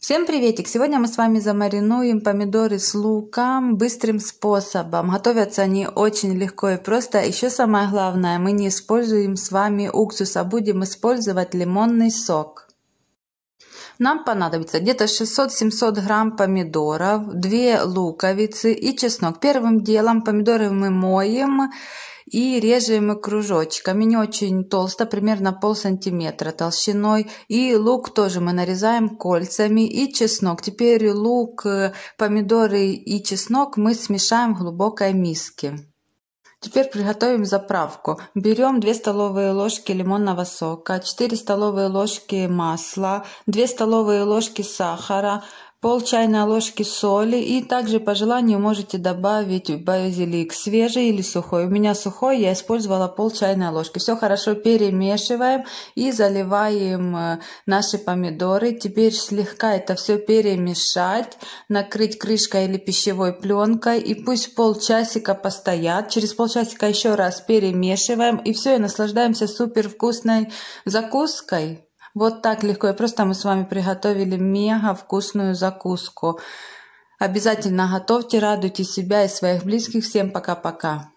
Всем приветик! Сегодня мы с вами замаринуем помидоры с луком быстрым способом. Готовятся они очень легко и просто. Еще самое главное, мы не используем с вами уксуса, будем использовать лимонный сок. Нам понадобится где-то 600-700 грамм помидоров, 2 луковицы и чеснок. Первым делом помидоры мы моем и режем кружочками, не очень толсто, примерно пол сантиметра толщиной. И лук тоже мы нарезаем кольцами и чеснок. Теперь лук, э, помидоры и чеснок мы смешаем в глубокой миске. Теперь приготовим заправку. Берем 2 столовые ложки лимонного сока, 4 столовые ложки масла, 2 столовые ложки сахара, пол чайной ложки соли и также по желанию можете добавить базилик свежий или сухой. У меня сухой, я использовала пол чайной ложки. Все хорошо перемешиваем и заливаем э, наши помидоры. Теперь слегка это все перемешать, накрыть крышкой или пищевой пленкой и пусть полчасика постоят. Через полчасика еще раз перемешиваем и все, и наслаждаемся супер вкусной закуской. Вот так легко и просто мы с вами приготовили мега вкусную закуску. Обязательно готовьте, радуйте себя и своих близких. Всем пока-пока.